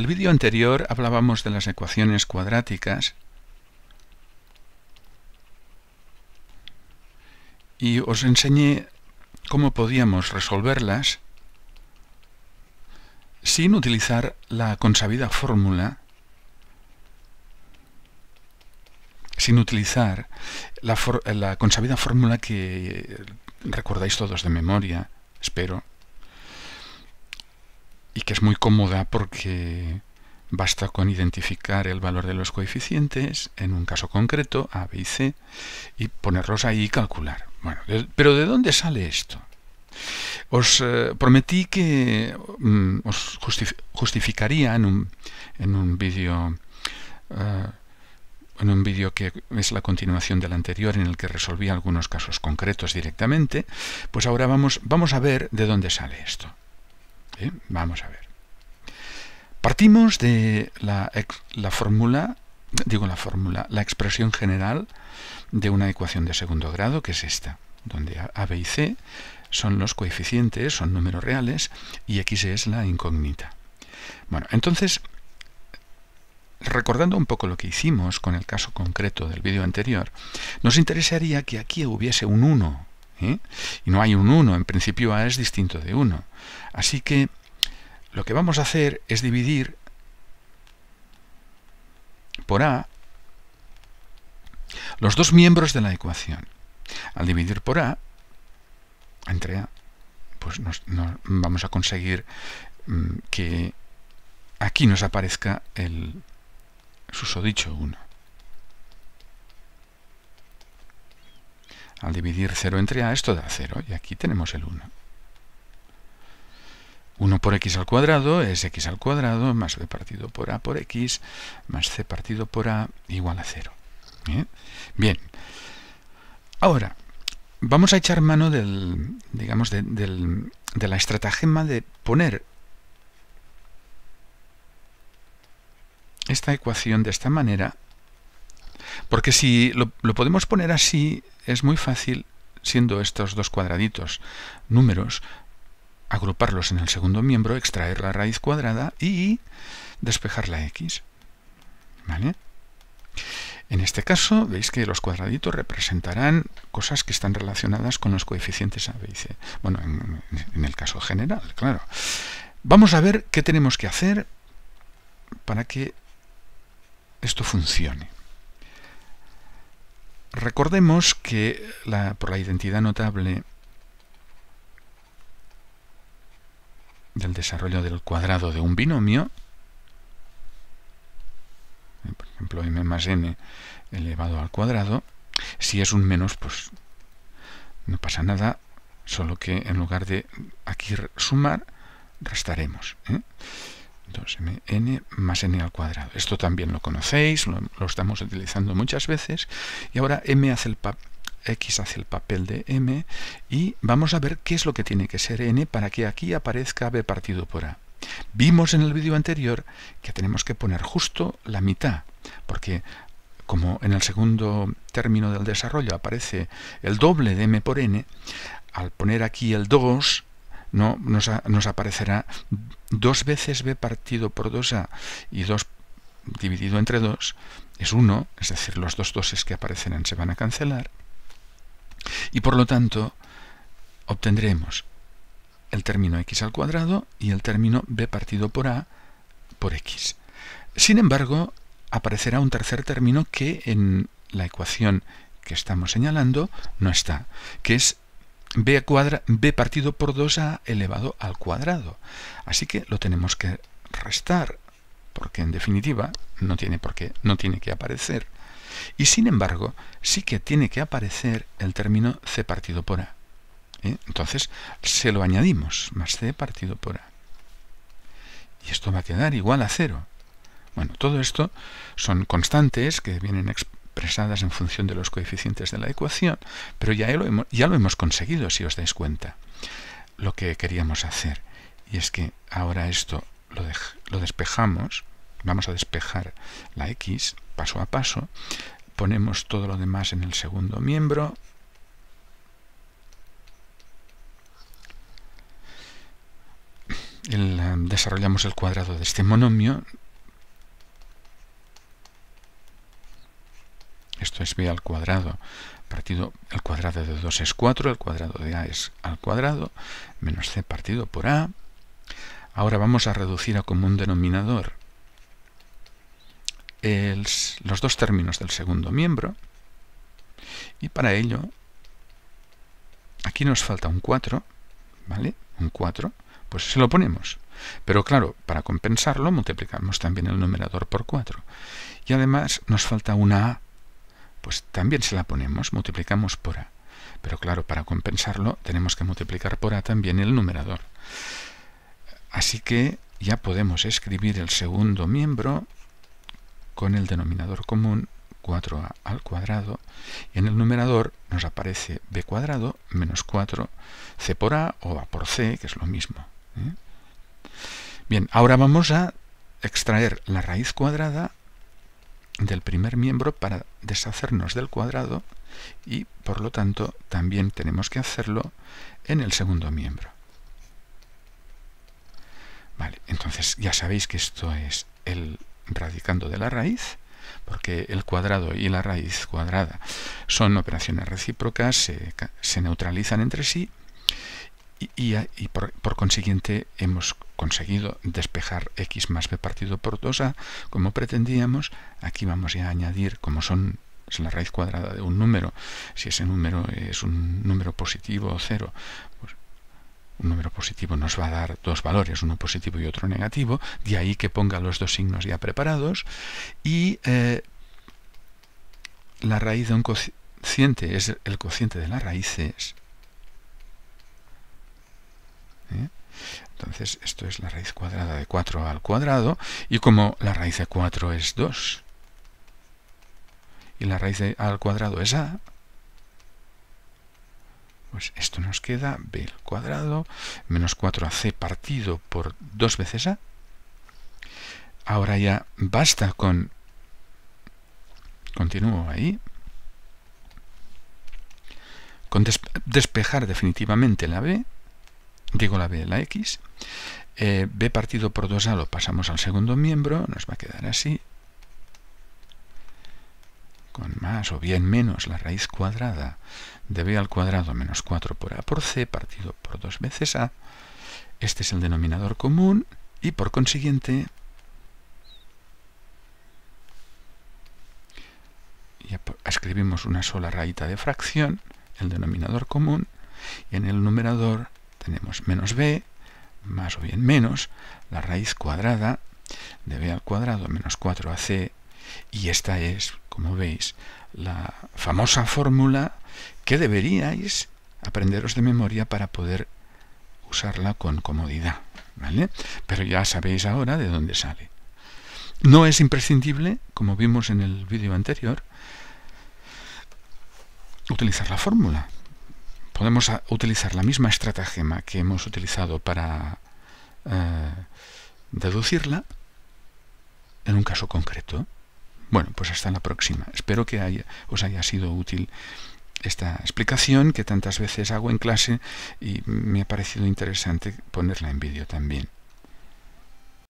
el vídeo anterior hablábamos de las ecuaciones cuadráticas y os enseñé cómo podíamos resolverlas sin utilizar la consabida fórmula, sin utilizar la consabida fórmula que recordáis todos de memoria, espero, y que es muy cómoda porque basta con identificar el valor de los coeficientes en un caso concreto, A, B y C, y ponerlos ahí y calcular. Bueno, pero ¿de dónde sale esto? Os eh, prometí que mm, os justificaría en un, vídeo eh, en un vídeo que es la continuación del anterior en el que resolví algunos casos concretos directamente, pues ahora vamos, vamos a ver de dónde sale esto. ¿eh? Vamos a ver. Partimos de la, la fórmula, digo la fórmula, la expresión general de una ecuación de segundo grado, que es esta, donde A, B y C son los coeficientes, son números reales, y X es la incógnita. Bueno, entonces, recordando un poco lo que hicimos con el caso concreto del vídeo anterior, nos interesaría que aquí hubiese un 1, ¿eh? Y no hay un 1, en principio A es distinto de 1. Así que lo que vamos a hacer es dividir por A los dos miembros de la ecuación. Al dividir por A, entre A, pues vamos a conseguir mm, que aquí nos aparezca el susodicho 1. Al dividir 0 entre a, esto da 0, y aquí tenemos el 1. 1 por x al cuadrado es x al cuadrado más b partido por a por x más c partido por a igual a 0. ¿Eh? Bien, ahora vamos a echar mano del, digamos, de la estratagema de poner esta ecuación de esta manera porque si lo, podemos poner así, es muy fácil, siendo estos dos cuadraditos números, agruparlos en el segundo miembro, extraer la raíz cuadrada y despejar la x. En este caso, veis que los cuadraditos representarán cosas que están relacionadas con los coeficientes A, B y C. Bueno, en, el caso general, claro. Vamos a ver qué tenemos que hacer para que esto funcione. Recordemos que por la identidad notable del desarrollo del cuadrado de un binomio, eh, por ejemplo m más n elevado al cuadrado, si es un menos, pues no pasa nada, solo que en lugar de aquí sumar, restaremos. ¿eh? 2 n más n al cuadrado. Esto también lo conocéis, lo, estamos utilizando muchas veces. Y ahora m hace el x hace el papel de m y vamos a ver qué es lo que tiene que ser n para que aquí aparezca b partido por a. Vimos en el vídeo anterior que tenemos que poner justo la mitad, porque como en el segundo término del desarrollo aparece el doble de m por n, al poner aquí el 2 ¿no? Nos, nos aparecerá dos veces b partido por 2a y 2 dividido entre 2 es 1, es decir, los dos doses que aparecerán se van a cancelar y por lo tanto obtendremos el término x al cuadrado y el término b partido por a por x. Sin embargo, aparecerá un tercer término que en la ecuación que estamos señalando no está, que es b, partido por 2a elevado al cuadrado. Así que lo tenemos que restar, porque en definitiva no tiene, por qué, no tiene que aparecer. Y sin embargo, sí que tiene que aparecer el término c partido por a. ¿eh? Entonces se lo añadimos, más c partido por a. Y esto va a quedar igual a cero. Bueno, todo esto son constantes que vienen en función de los coeficientes de la ecuación, pero ya lo hemos, ya lo hemos conseguido, si os dais cuenta, lo que queríamos hacer. Y es que ahora esto lo, despejamos, vamos a despejar la x paso a paso, ponemos todo lo demás en el segundo miembro, eh, desarrollamos el cuadrado de este monomio, es b al cuadrado partido al cuadrado de 2 es 4, el cuadrado de a es al cuadrado, menos c partido por a. Ahora vamos a reducir a común denominador los dos términos del segundo miembro y para ello aquí nos falta un 4, ¿vale? Un 4, pues se lo ponemos. Pero claro, para compensarlo multiplicamos también el numerador por 4. Y además nos falta una A pues también se la ponemos, multiplicamos por a. Pero claro, para compensarlo tenemos que multiplicar por a también el numerador. Así que ya podemos escribir el segundo miembro con el denominador común 4a al cuadrado y en el numerador nos aparece b cuadrado menos 4 c por a o a por c, que es lo mismo. ¿eh? Bien, ahora vamos a extraer la raíz cuadrada del primer miembro para deshacernos del cuadrado y por lo tanto también tenemos que hacerlo en el segundo miembro. Vale, entonces ya sabéis que esto es el radicando de la raíz, porque el cuadrado y la raíz cuadrada son operaciones recíprocas, se, se neutralizan entre sí y, por, consiguiente hemos conseguido despejar x más b partido por 2a como pretendíamos. Aquí vamos a añadir, como son es la raíz cuadrada de un número, si ese número es un número positivo o cero, pues un número positivo nos va a dar dos valores, uno positivo y otro negativo, de ahí que ponga los dos signos ya preparados, y eh, la raíz de un cociente es el cociente de las raíces, ¿eh? Entonces esto es la raíz cuadrada de 4 al cuadrado y como la raíz de 4 es 2 y la raíz de a al cuadrado es a, pues esto nos queda b al cuadrado menos 4ac partido por 2 veces a. Ahora ya basta con... Continúo ahí. Con despejar definitivamente la b digo la B, la X, eh, B partido por 2A lo pasamos al segundo miembro, nos va a quedar así, con más o bien menos la raíz cuadrada de b al cuadrado menos 4 por a por c partido por 2 veces a, este es el denominador común y por consiguiente escribimos una sola raíz de fracción, el denominador común, y en el numerador tenemos menos b más o bien menos la raíz cuadrada de b al cuadrado menos 4ac y esta es, como veis, la famosa fórmula que deberíais aprenderos de memoria para poder usarla con comodidad. ¿vale? Pero ya sabéis ahora de dónde sale. No es imprescindible, como vimos en el vídeo anterior, utilizar la fórmula podemos utilizar la misma estratagema que hemos utilizado para eh, deducirla en un caso concreto. Bueno, pues hasta la próxima. Espero que haya, os haya sido útil esta explicación que tantas veces hago en clase y me ha parecido interesante ponerla en vídeo también.